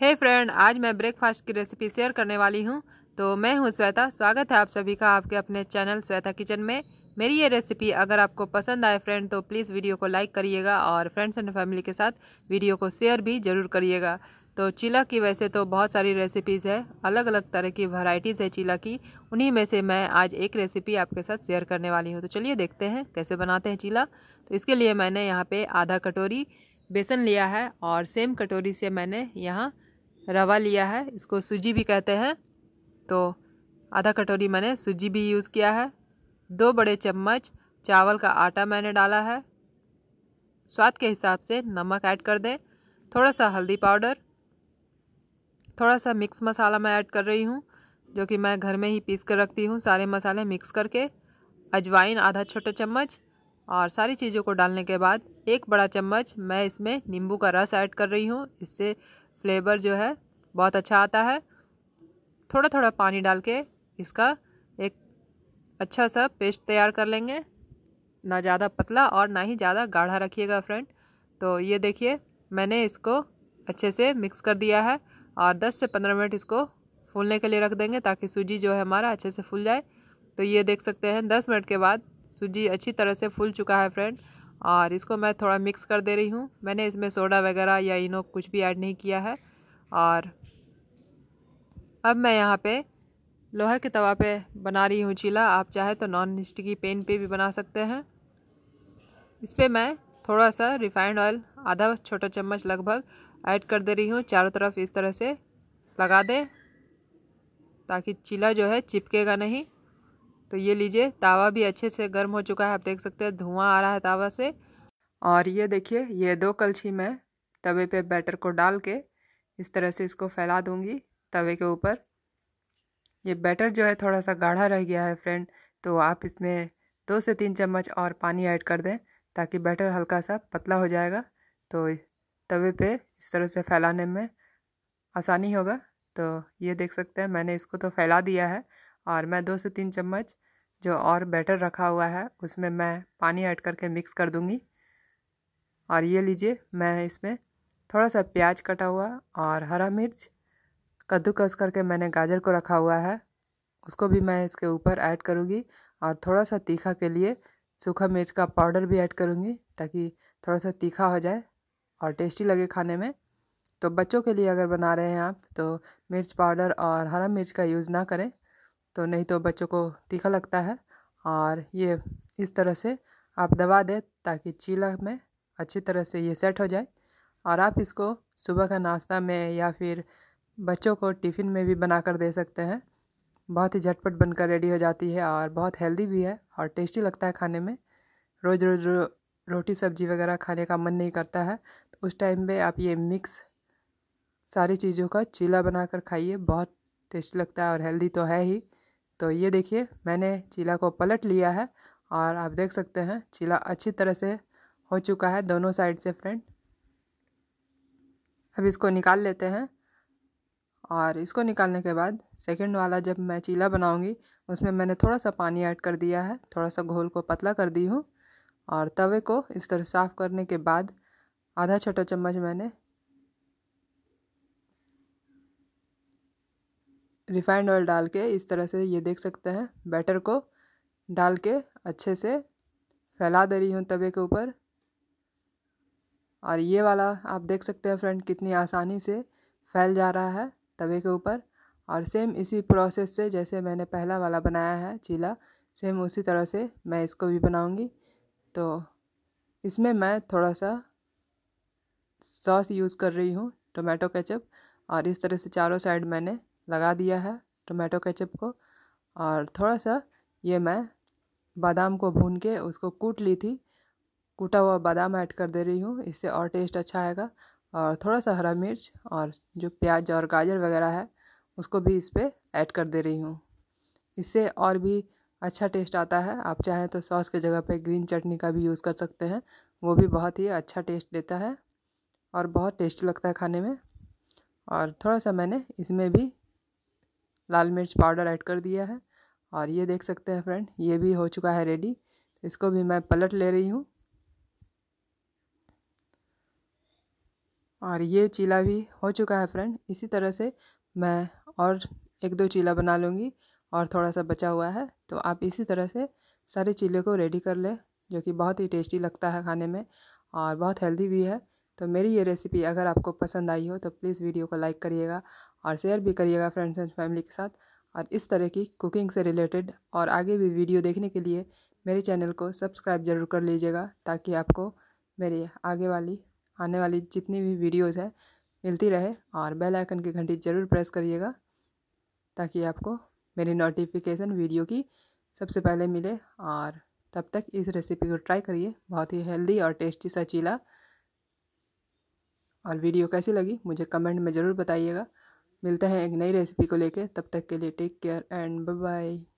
हे hey friend आज मैं breakfast की रेसिपी शेयर करने वाली हूँ तो मैं हूँ श्वेता स्वागत है आप सभी का आपके अपने चैनल श्वेता किचन में मेरी ये रेसिपी अगर आपको पसंद आए फ्रेंड तो प्लीज़ वीडियो को लाइक करिएगा और फ्रेंड्स एंड फैमिली के साथ वीडियो को शेयर भी ज़रूर करिएगा तो चीला की वैसे तो बहुत सारी रेसिपीज़ है अलग अलग तरह की वैरायटीज़ है चीला की उन्हीं में से मैं आज एक रेसिपी आपके साथ शेयर करने वाली हूँ तो चलिए देखते हैं कैसे बनाते हैं चीला तो इसके लिए मैंने यहाँ पे आधा कटोरी बेसन लिया है और सेम कटोरी से मैंने यहाँ रवा लिया है इसको सूजी भी कहते हैं तो आधा कटोरी मैंने सूजी भी यूज़ किया है दो बड़े चम्मच चावल का आटा मैंने डाला है स्वाद के हिसाब से नमक ऐड कर दें थोड़ा सा हल्दी पाउडर थोड़ा सा मिक्स मसाला मैं ऐड कर रही हूँ जो कि मैं घर में ही पीस कर रखती हूँ सारे मसाले मिक्स करके अजवाइन आधा छोटा चम्मच और सारी चीज़ों को डालने के बाद एक बड़ा चम्मच मैं इसमें नींबू का रस ऐड कर रही हूँ इससे फ्लेवर जो है बहुत अच्छा आता है थोड़ा थोड़ा पानी डाल के इसका एक अच्छा सा पेस्ट तैयार कर लेंगे ना ज़्यादा पतला और ना ही ज़्यादा गाढ़ा रखिएगा फ्रेंड तो ये देखिए मैंने इसको अच्छे से मिक्स कर दिया है और 10 से 15 मिनट इसको फूलने के लिए रख देंगे ताकि सूजी जो है हमारा अच्छे से फूल जाए तो ये देख सकते हैं 10 मिनट के बाद सूजी अच्छी तरह से फूल चुका है फ्रेंड और इसको मैं थोड़ा मिक्स कर दे रही हूँ मैंने इसमें सोडा वगैरह या इनो कुछ भी ऐड नहीं किया है और अब मैं यहाँ पे लोहे के तवा पे बना रही हूँ चीला आप चाहे तो नॉन स्टिकी पेन पे भी बना सकते हैं इस पर मैं थोड़ा सा रिफाइंड ऑयल आधा छोटा चम्मच लगभग ऐड कर दे रही हूँ चारों तरफ इस तरह से लगा दें ताकि चीला जो है चिपकेगा नहीं तो ये लीजिए तावा भी अच्छे से गर्म हो चुका है आप देख सकते हैं धुआं आ रहा है तावा से और ये देखिए ये दो कलछी मैं तवे पे बैटर को डाल के इस तरह से इसको फैला दूंगी तवे के ऊपर ये बैटर जो है थोड़ा सा गाढ़ा रह गया है फ्रेंड तो आप इसमें दो से तीन चम्मच और पानी ऐड कर दें ताकि बैटर हल्का सा पतला हो जाएगा तो तवे पे इस तरह से फैलाने में आसानी होगा तो ये देख सकते हैं मैंने इसको तो फैला दिया है और मैं दो से तीन चम्मच जो और बैटर रखा हुआ है उसमें मैं पानी ऐड करके मिक्स कर दूँगी और ये लीजिए मैं इसमें थोड़ा सा प्याज कटा हुआ और हरा मिर्च कद्दूकस करके मैंने गाजर को रखा हुआ है उसको भी मैं इसके ऊपर ऐड करूँगी और थोड़ा सा तीखा के लिए सूखा मिर्च का पाउडर भी ऐड करूँगी ताकि थोड़ा सा तीखा हो जाए और टेस्टी लगे खाने में तो बच्चों के लिए अगर बना रहे हैं आप तो मिर्च पाउडर और हरा मिर्च का यूज़ ना करें तो नहीं तो बच्चों को तीखा लगता है और ये इस तरह से आप दबा दें ताकि चीला में अच्छी तरह से ये सेट हो जाए और आप इसको सुबह का नाश्ता में या फिर बच्चों को टिफ़िन में भी बना कर दे सकते हैं बहुत ही झटपट बनकर रेडी हो जाती है और बहुत हेल्दी भी है और टेस्टी लगता है खाने में रोज़ रोज़ रो, रोटी सब्जी वगैरह खाने का मन नहीं करता है तो उस टाइम पे आप ये मिक्स सारी चीज़ों का चीला बनाकर खाइए बहुत टेस्टी लगता है और हेल्दी तो है ही तो ये देखिए मैंने चीला को पलट लिया है और आप देख सकते हैं चीला अच्छी तरह से हो चुका है दोनों साइड से फ्रेंड अब इसको निकाल लेते हैं और इसको निकालने के बाद सेकंड वाला जब मैं चीला बनाऊंगी उसमें मैंने थोड़ा सा पानी ऐड कर दिया है थोड़ा सा घोल को पतला कर दी हूँ और तवे को इस तरह साफ़ करने के बाद आधा छोटा चम्मच मैंने रिफ़ाइंड ऑयल डाल के इस तरह से ये देख सकते हैं बैटर को डाल के अच्छे से फैला दे रही हूँ तवे के ऊपर और ये वाला आप देख सकते हैं फ्रेंड कितनी आसानी से फैल जा रहा है तवे के ऊपर और सेम इसी प्रोसेस से जैसे मैंने पहला वाला बनाया है चीला सेम उसी तरह से मैं इसको भी बनाऊंगी तो इसमें मैं थोड़ा सा सॉस यूज़ कर रही हूँ टोमेटो केचप और इस तरह से चारों साइड मैंने लगा दिया है टोमेटो केचप को और थोड़ा सा ये मैं बादाम को भून के उसको कूट ली थी कूटा हुआ बादाम ऐड कर दे रही हूँ इससे और टेस्ट अच्छा आएगा और थोड़ा सा हरा मिर्च और जो प्याज और गाजर वगैरह है उसको भी इस पर ऐड कर दे रही हूँ इससे और भी अच्छा टेस्ट आता है आप चाहें तो सॉस के जगह पे ग्रीन चटनी का भी यूज़ कर सकते हैं वो भी बहुत ही अच्छा टेस्ट देता है और बहुत टेस्ट लगता है खाने में और थोड़ा सा मैंने इसमें भी लाल मिर्च पाउडर ऐड कर दिया है और ये देख सकते हैं फ्रेंड ये भी हो चुका है रेडी इसको भी मैं पलट ले रही हूँ और ये चीला भी हो चुका है फ्रेंड इसी तरह से मैं और एक दो चीला बना लूँगी और थोड़ा सा बचा हुआ है तो आप इसी तरह से सारे चीले को रेडी कर लें जो कि बहुत ही टेस्टी लगता है खाने में और बहुत हेल्दी भी है तो मेरी ये रेसिपी अगर आपको पसंद आई हो तो प्लीज़ वीडियो को लाइक करिएगा और शेयर भी करिएगा फ्रेंड्स एंड फैमिली के साथ और इस तरह की कुकिंग से रिलेटेड और आगे भी वीडियो देखने के लिए मेरे चैनल को सब्सक्राइब जरूर कर लीजिएगा ताकि आपको मेरी आगे वाली आने वाली जितनी भी वीडियोज़ है मिलती रहे और बेल आइकन की घंटी ज़रूर प्रेस करिएगा ताकि आपको मेरी नोटिफिकेशन वीडियो की सबसे पहले मिले और तब तक इस रेसिपी को ट्राई करिए बहुत ही हेल्दी और टेस्टी सा चीला और वीडियो कैसी लगी मुझे कमेंट में ज़रूर बताइएगा मिलते हैं एक नई रेसिपी को लेके तब तक के लिए take care and bye bye